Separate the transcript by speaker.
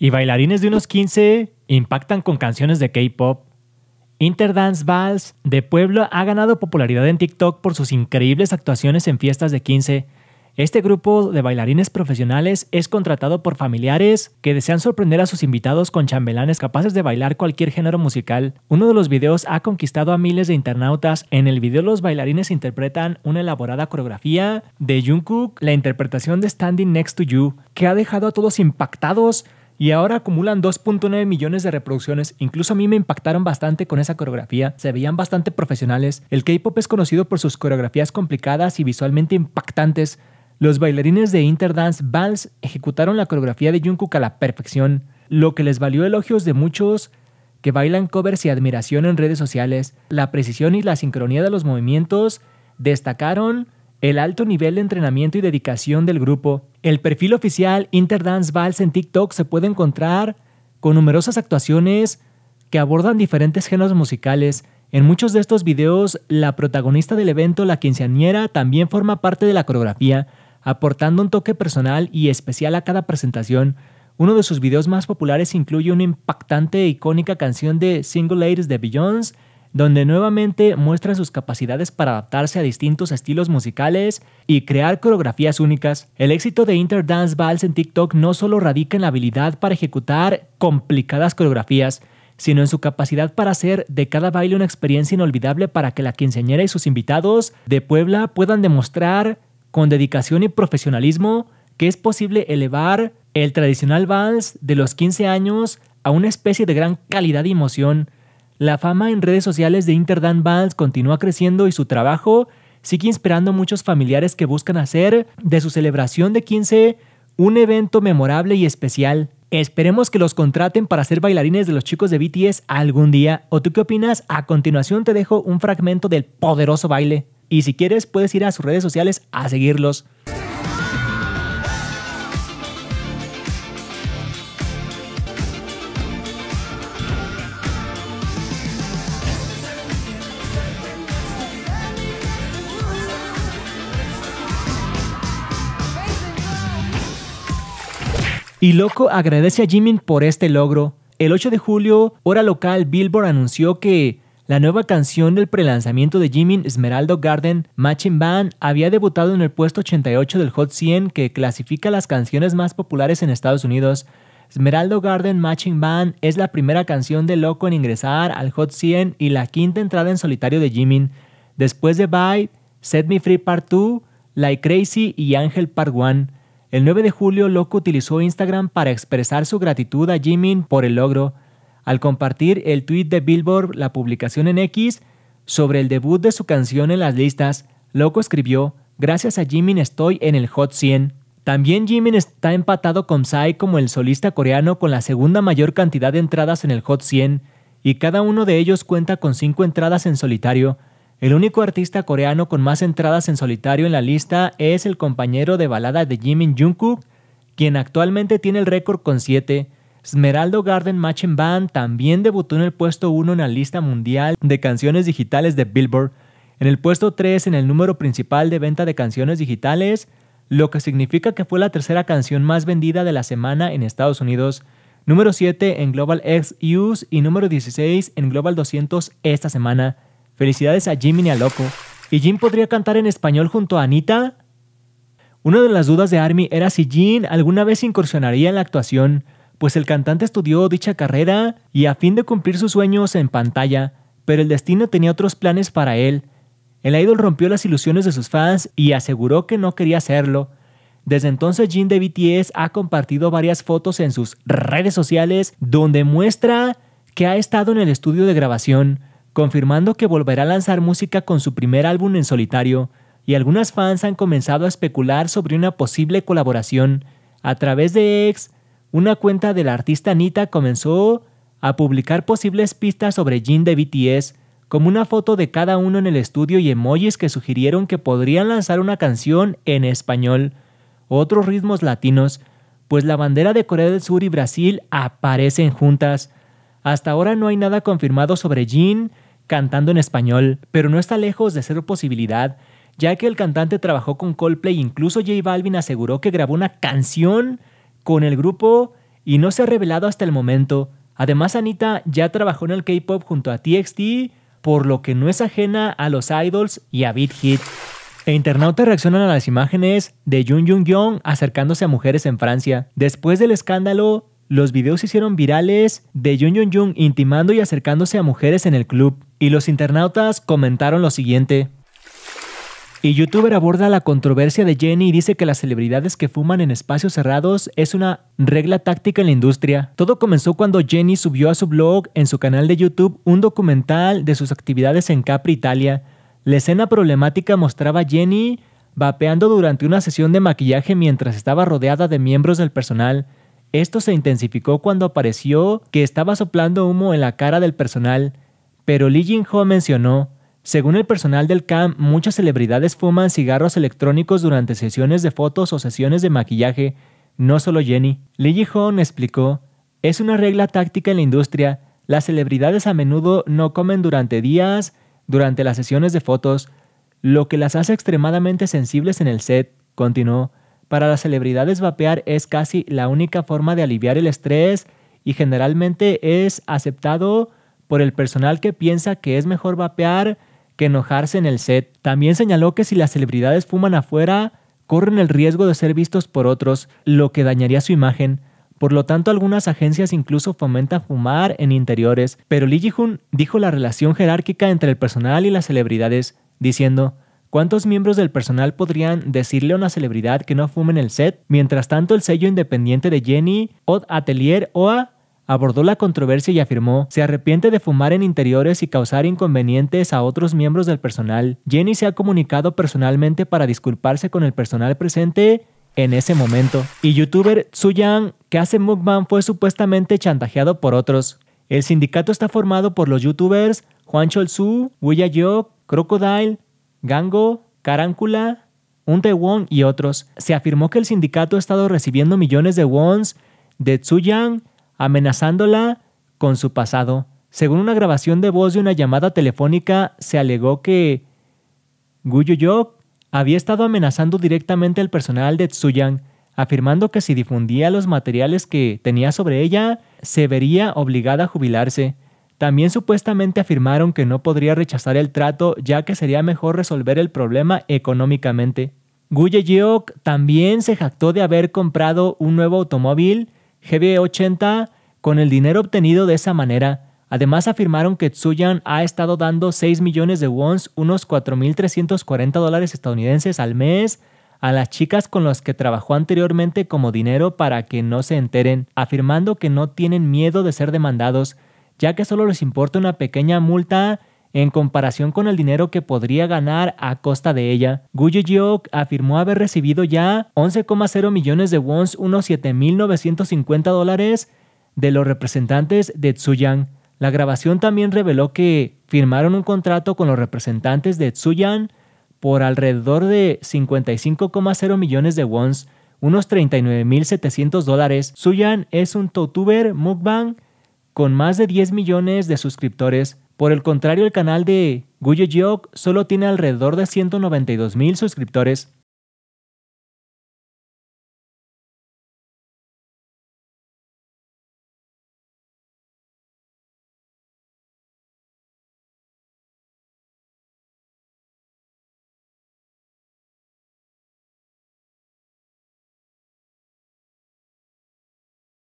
Speaker 1: Y bailarines de unos 15 impactan con canciones de K-pop. Interdance Vals de Puebla ha ganado popularidad en TikTok por sus increíbles actuaciones en fiestas de 15 este grupo de bailarines profesionales es contratado por familiares que desean sorprender a sus invitados con chambelanes capaces de bailar cualquier género musical. Uno de los videos ha conquistado a miles de internautas. En el video los bailarines interpretan una elaborada coreografía de Jungkook, la interpretación de Standing Next to You, que ha dejado a todos impactados y ahora acumulan 2.9 millones de reproducciones. Incluso a mí me impactaron bastante con esa coreografía, se veían bastante profesionales. El K-pop es conocido por sus coreografías complicadas y visualmente impactantes. Los bailarines de Interdance Vals ejecutaron la coreografía de Jungkook a la perfección, lo que les valió elogios de muchos que bailan covers y admiración en redes sociales. La precisión y la sincronía de los movimientos destacaron el alto nivel de entrenamiento y dedicación del grupo. El perfil oficial Interdance Vals en TikTok se puede encontrar con numerosas actuaciones que abordan diferentes géneros musicales. En muchos de estos videos, la protagonista del evento, la quinceañera, también forma parte de la coreografía aportando un toque personal y especial a cada presentación. Uno de sus videos más populares incluye una impactante e icónica canción de Single Ladies de Beyoncé, donde nuevamente muestran sus capacidades para adaptarse a distintos estilos musicales y crear coreografías únicas. El éxito de Interdance Balls en TikTok no solo radica en la habilidad para ejecutar complicadas coreografías, sino en su capacidad para hacer de cada baile una experiencia inolvidable para que la quinceañera y sus invitados de Puebla puedan demostrar con dedicación y profesionalismo que es posible elevar el tradicional vals de los 15 años a una especie de gran calidad y emoción. La fama en redes sociales de Interdan Vals continúa creciendo y su trabajo sigue inspirando a muchos familiares que buscan hacer de su celebración de 15 un evento memorable y especial. Esperemos que los contraten para ser bailarines de los chicos de BTS algún día. ¿O tú qué opinas? A continuación te dejo un fragmento del poderoso baile. Y si quieres, puedes ir a sus redes sociales a seguirlos. Y loco agradece a Jimin por este logro. El 8 de julio, hora local, Billboard anunció que la nueva canción del prelanzamiento de Jimin Esmeraldo Garden, Matching Band, había debutado en el puesto 88 del Hot 100 que clasifica las canciones más populares en Estados Unidos. Esmeraldo Garden Matching Band es la primera canción de Loco en ingresar al Hot 100 y la quinta entrada en solitario de Jimin. Después de Bye, Set Me Free Part 2, Like Crazy y Angel Part 1. El 9 de julio, Loco utilizó Instagram para expresar su gratitud a Jimin por el logro al compartir el tweet de Billboard la publicación en X sobre el debut de su canción en las listas, Loco escribió, gracias a Jimin estoy en el Hot 100. También Jimin está empatado con Psy como el solista coreano con la segunda mayor cantidad de entradas en el Hot 100, y cada uno de ellos cuenta con 5 entradas en solitario. El único artista coreano con más entradas en solitario en la lista es el compañero de balada de Jimin Jungkook, quien actualmente tiene el récord con siete. Smeraldo Garden Matching Band también debutó en el puesto 1 en la lista mundial de canciones digitales de Billboard, en el puesto 3 en el número principal de venta de canciones digitales, lo que significa que fue la tercera canción más vendida de la semana en Estados Unidos, número 7 en Global X Use y número 16 en Global 200 esta semana. Felicidades a Jimmy y a Loco. ¿Y Jim podría cantar en español junto a Anita? Una de las dudas de Army era si Jim alguna vez incursionaría en la actuación, pues el cantante estudió dicha carrera y a fin de cumplir sus sueños en pantalla, pero el destino tenía otros planes para él. El idol rompió las ilusiones de sus fans y aseguró que no quería hacerlo. Desde entonces Jin de BTS ha compartido varias fotos en sus redes sociales donde muestra que ha estado en el estudio de grabación, confirmando que volverá a lanzar música con su primer álbum en solitario, y algunas fans han comenzado a especular sobre una posible colaboración. A través de ex, una cuenta del artista Anita comenzó a publicar posibles pistas sobre Jin de BTS, como una foto de cada uno en el estudio y emojis que sugirieron que podrían lanzar una canción en español, otros ritmos latinos, pues la bandera de Corea del Sur y Brasil aparecen juntas. Hasta ahora no hay nada confirmado sobre Jin cantando en español, pero no está lejos de ser posibilidad, ya que el cantante trabajó con Coldplay, e incluso J Balvin aseguró que grabó una canción con el grupo y no se ha revelado hasta el momento. Además, Anita ya trabajó en el K-pop junto a TXT, por lo que no es ajena a los idols y a Beat Hit. E internautas reaccionan a las imágenes de Jun Jung Jung acercándose a mujeres en Francia. Después del escándalo, los videos se hicieron virales de Jun Jung Jung intimando y acercándose a mujeres en el club. Y los internautas comentaron lo siguiente. Y youtuber aborda la controversia de Jenny y dice que las celebridades que fuman en espacios cerrados es una regla táctica en la industria. Todo comenzó cuando Jenny subió a su blog en su canal de YouTube un documental de sus actividades en Capri, Italia. La escena problemática mostraba a Jenny vapeando durante una sesión de maquillaje mientras estaba rodeada de miembros del personal. Esto se intensificó cuando apareció que estaba soplando humo en la cara del personal, pero Lee Jin-ho mencionó según el personal del CAM, muchas celebridades fuman cigarros electrónicos durante sesiones de fotos o sesiones de maquillaje, no solo Jenny. Lee Hoon explicó, es una regla táctica en la industria, las celebridades a menudo no comen durante días, durante las sesiones de fotos, lo que las hace extremadamente sensibles en el set, continuó. Para las celebridades vapear es casi la única forma de aliviar el estrés y generalmente es aceptado por el personal que piensa que es mejor vapear que enojarse en el set. También señaló que si las celebridades fuman afuera, corren el riesgo de ser vistos por otros, lo que dañaría su imagen. Por lo tanto, algunas agencias incluso fomentan fumar en interiores, pero Lee ji hoon dijo la relación jerárquica entre el personal y las celebridades, diciendo, ¿Cuántos miembros del personal podrían decirle a una celebridad que no fume en el set? Mientras tanto, el sello independiente de Jenny, Odd Atelier OA, abordó la controversia y afirmó, se arrepiente de fumar en interiores y causar inconvenientes a otros miembros del personal. Jenny se ha comunicado personalmente para disculparse con el personal presente en ese momento. Y youtuber Yang, que hace mukbang, fue supuestamente chantajeado por otros. El sindicato está formado por los youtubers Juan Cholsu, Yo, Crocodile, Gango, Caráncula, un y otros. Se afirmó que el sindicato ha estado recibiendo millones de wons de Tsuyang amenazándola con su pasado. Según una grabación de voz de una llamada telefónica, se alegó que Guyuyok había estado amenazando directamente al personal de Tsuyang, afirmando que si difundía los materiales que tenía sobre ella, se vería obligada a jubilarse. También supuestamente afirmaron que no podría rechazar el trato ya que sería mejor resolver el problema económicamente. Yok también se jactó de haber comprado un nuevo automóvil GB80 con el dinero obtenido de esa manera. Además afirmaron que Tsuyan ha estado dando 6 millones de wons, unos 4.340 dólares estadounidenses al mes, a las chicas con las que trabajó anteriormente como dinero para que no se enteren, afirmando que no tienen miedo de ser demandados, ya que solo les importa una pequeña multa en comparación con el dinero que podría ganar a costa de ella, Gu Jiok afirmó haber recibido ya 11,0 millones de wons, unos 7.950 dólares, de los representantes de Tsuyang. La grabación también reveló que firmaron un contrato con los representantes de Tsuyang por alrededor de 55,0 millones de wons, unos 39.700 dólares. Suyan es un youtuber mukbang con más de 10 millones de suscriptores. Por el contrario, el canal de Guyo solo tiene alrededor de mil suscriptores